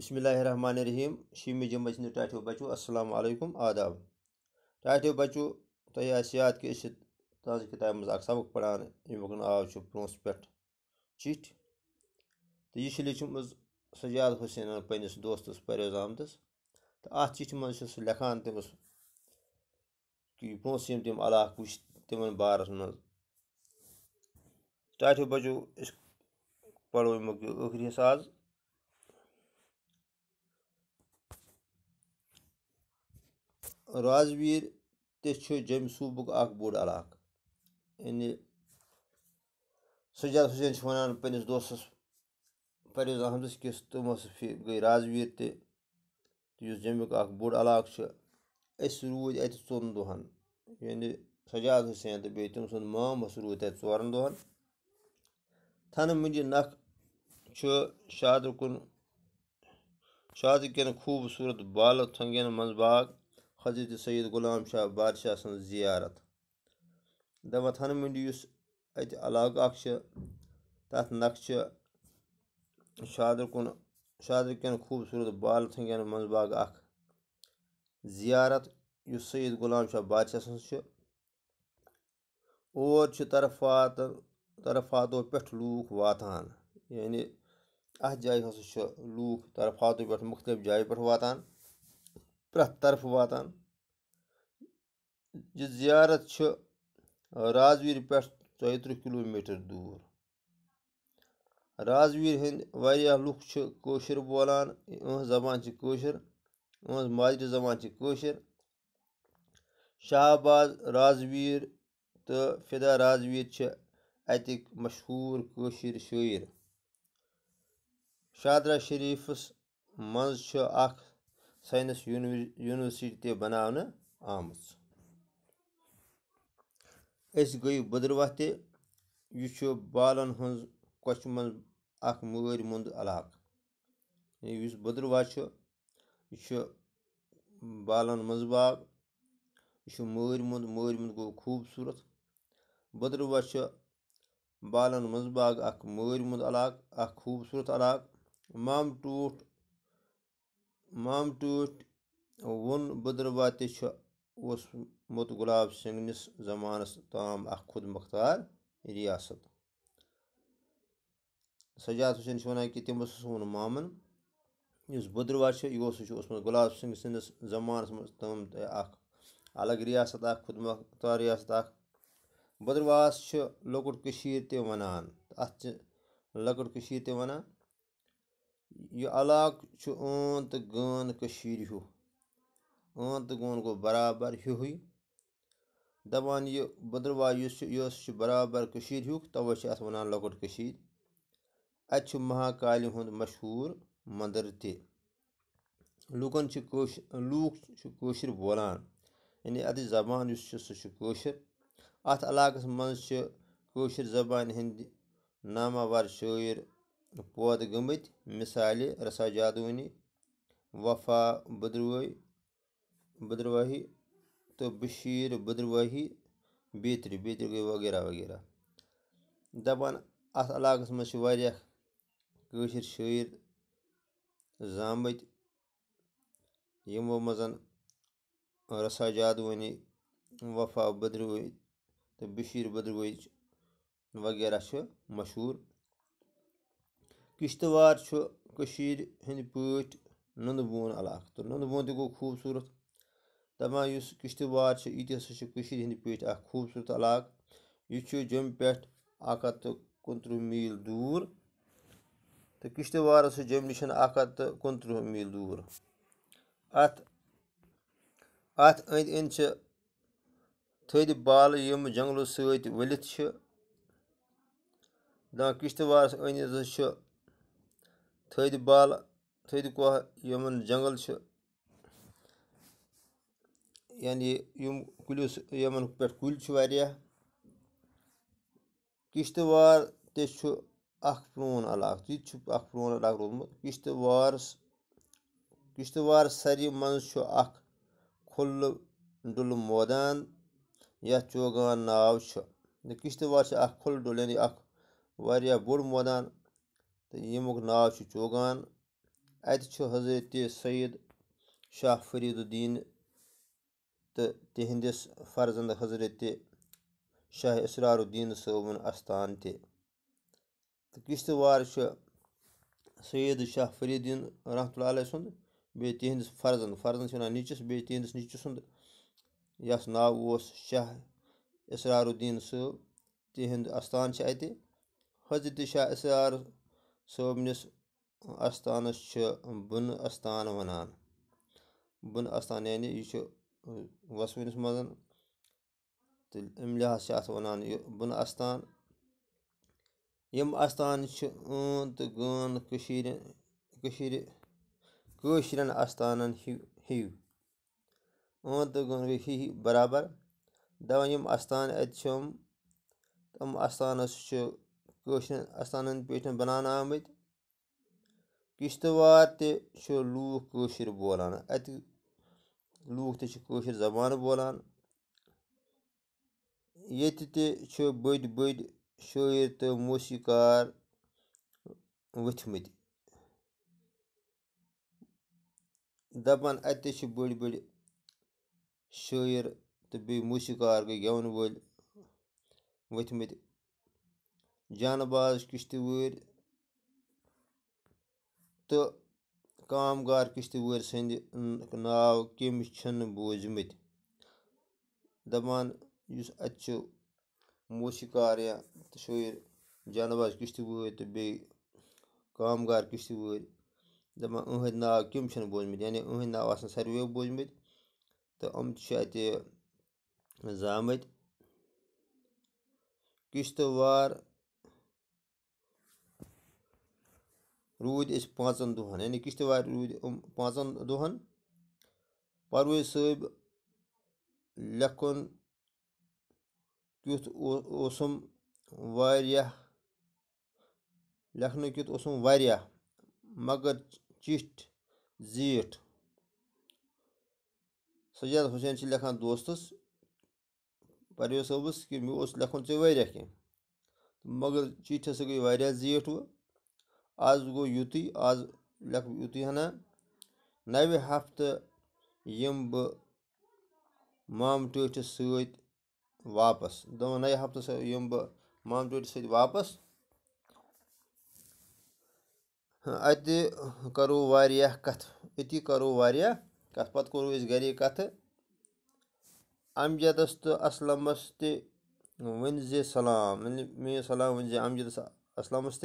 بسم اللہ الرحمن الرحیم شیمی جمع سن ٹاٹھو بچو السلام علیکم آداب ٹاٹھو بچو تہ آسیات کہ اس تہذ کتاب مز اک سبق پڑھان امیک ناو پونس پیٹ چٹھ تو یہ لچم سجاد حسین پنس دوستس پریز آمدس تو ات چٹھ من سہ لکھان تمس کہ پونس یم تم علاقہ وچ تم بارس مز ٹاٹھو بچو اس پڑھو امیک آخری حصہ آز राजवीर तेछो जेमसूबुक अकबूड علاقہٕ یعنی سجاد حُسین چھُ وَنان پنٛنِس دوستَس پرویز احمدَس کِس تِم ٲس گٔے رازویٖر تہِ یُس جیٚمیُک اَکھ بوٚڑ علاقہٕ چھُ أسۍ روٗدۍ اَتہِ ژۄن دۄہَن یعنی سجاد حُسین تہٕ بیٚیہِ تٔمۍ سُنٛد مام اوس روٗدۍ تَتہِ ژورَن دۄہَن تھَنہٕ مٔنٛجہِ نَکھ چھُ شادٕ کُن شادٕ کٮ۪ن خوٗبصوٗرت بالہٕ تھوٚنٛگٮ۪ن منٛز باغ حضرت سید غلام شاہ بادشاہ سن زیارت دومتھن منڈی اس نقش شادر کن شادر کن خوبصورت بال تھنگین باغ اخ زیارت اس سید غلام شاہ بادشاہ سن اور طرفات طرفاتو واتان یعنی ات ہسا لک طرفاتو مختلف جائے جاؤ واتان پرٛٮ۪تھ طرفہٕ واتان یہِ زیارت چھِ رازویٖرِ پٮ۪ٹھ ژۄیہِ تٕرٛہ کِلوٗ میٖٹر دوٗر رازویٖر ہٕنٛدۍ واریاہ لُکھ چھِ کٲشُر بولان یِہٕنٛز زبان چھِ کٲشِر یِہٕنٛز مادری زبان چھِ کٲشِر شہباز رازویٖر تہٕ فِدا رازویٖر چھِ اَتِکۍ مشہوٗر کٲشِر شٲعر شادرا شریٖفَس منٛز چھُ اَکھ بناونہٕ آمٕژ أسۍ گٔے بٔدٕروَہ تہِ یہِ چھُ بالَن ہٕنٛز کۄچھِ منٛز اَکھ مٲرۍ ہن علاقہٕ یُس بٔدٕروَہ چھُ یہِ چھُ بالَن منٛز باغ یہِ چھُ مٲرۍ مٲرۍ گوٚو خوٗبصوٗرت بٔدٕروَہ چھُ بالَن منٛز باغ اَکھ مٲرۍ ال علاقہٕ اَکھ خوٗبصوٗرت علاقہٕ مامہٕ ٹوٹ مام ٹھ و بدروا گُلاب سنگ زمانس تام خود مختار ریاست سجاد حشن و تمہ سو مامن بدروا یہ سٕنٛدِس گل منٛز تام موسم الگ ریاست اد مختار ریاست اَتھ چھِ لۄکٕٹ تنان لکٹ تنان عق تہٕ تو کٔشیٖرِ ہوں دان یہ بدروا گوٚو برابر اَتہِ چھُ مہاکالہِ ہُنٛد مشہوٗر لکٹ تہِ لُکَن چھِ مشہور مندر چھِ کٲشِر بولان یعنی اَتِچ زبان علاقَس منٛز چھِ کٲشِر زبان ہِنٛدۍ ناماوار شٲعر پود گٔمٕتۍ مِثالہِ رسا جادوٗنی وفا بٔدٕروٲے بٔدٕروٲہی تہٕ بشیٖر بٔدٕروٲہی بیترِ بیترِ وغیرہ وغیرہ دَپان اَتھ علاقَس منٛز چھِ واریاہ کٲشِر شٲعر زامٕتۍ یِمو منٛز رسا جادوٗنی وفا بٔدٕروٲے تہٕ بشیٖر بٔدٕروٲے وغیرہ چھِ مشہوٗر Güştüvar şu köşir hani büt nunu bun alaktır. Nunu bun çok kubsurat. Tamam yus güştüvar şu idiyası şu köşir hani büt ah kubsurat alak. Yüçü cömpet akat kontrol mil dur. Tı güştüvar şu cömlişen akat kontrol mil dur. At at önd inç tedi bal yim janglu söyti velit şu. Dan güştüvar önd şu یِمَن جنٛگل چھِ یعنی یِم کُلیو یِمَن پٮ۪ٹھ کُلۍ چھِ واریاہ تہِ چھُ اَکھ پرٛون کلیو تہِ چھُ اَکھ پرٛون علاقہٕ روٗدمُت تخہ رتوار سَرِ منٛز چھُ اَکھ کھُلہٕ ڈُلہٕ مٲدان یَتھ چوگان ناو چھُ چھِ اَکھ کھُلہٕ اخ یعنی اَکھ واریاہ بوٚڑ مٲدان تہٕ ییٚمیُک ناو چھُ چوگان اَتہِ چھُ حضرتِ سعید شاہ فریٖد الدیٖن تہٕ تِہِنٛدِس فرزنٛد حضرتِ شاہِ اِسرار الدیٖن صٲبُن اَستان تہِ تہٕ کِشتٕوار چھُ سید شاہ فریٖد الدیٖن رحمتہ اللہ علیہ سُنٛد بیٚیہِ تِہِنٛدِس فرزنٛد فرزنٛد چھِ وَنان نیٚچِس بیٚیہِ تِہِنٛدِس نیٚچہِ سُنٛد یَس ناو اوس شاہ اِسرار الدیٖن صٲب تِہُنٛد اَستان چھِ اَتہِ حضرتِ شاہ اِسرار اَستانَس چھِ اَستان وَنان صبنس اَستان آن بعنی یہ وسونیس مز تو ام لحاظ سے آنان یہ بن آشرین آن ہی ہوی برابر دان کٲشرٮ۪ن اَستانَن پٮ۪ٹھ بَناونہٕ آمٕتۍ کِشتوار تہِ چھِ لوٗکھ کٲشِر بولان اَتہِ لوٗکھ تہِ چھِ کٲشِر زبان بولان ییٚتہِ تہِ چھِ بٔڑۍ بٔڑۍ شٲعر تہٕ موسیٖقار ؤتھۍمٕتۍ دَپان اَتہِ تہِ چھِ بٔڑۍ بٔڑۍ شٲعر تہٕ بیٚیہِ موسیٖقار گٔے گٮ۪وَن وٲلۍ ؤتھۍمٕتۍ جان باز قشتو تو کامگار قشت ور سو کم بوجھمت دپان اس اتقاریاں شعر جانوا قشتو بیمار کشت وپان اہد نت یعنی اہ ن سو بوجم تو ہم زامت وار روٗدۍ أسۍ پانٛژَن دۄہَن یعنی کِشتوار روٗدۍ یِم پانٛژَن دۄہَن پَرویز صٲب لٮ۪کھُن کیُتھ اوسُم واریاہ لٮ۪کھنہٕ کیُتھ اوسُم واریاہ مگر چِٹھۍ زیٖٹھ سجاد حُسین چھِ لیکھان دوستَس پَرویز صٲبَس کہِ مےٚ اوس لیکھُن ژےٚ واریاہ کینٛہہ مگر چِٹھۍ ہَسا گٔے واریاہ زیٖٹھ وٕ آز گو یوتی آز لکھ یوتی ہنا نوے ہفتہ یم با مام ٹوٹ سویت واپس دو نوے ہفتہ سویت یم با مام ٹوٹ سویت واپس ایتی کرو واریہ کت ایتی کرو واریہ کت پت کرو اس گری امجدس امجد است اسلام است زِ سلام ونزی سلام ونزی زِ امجدس اسلام است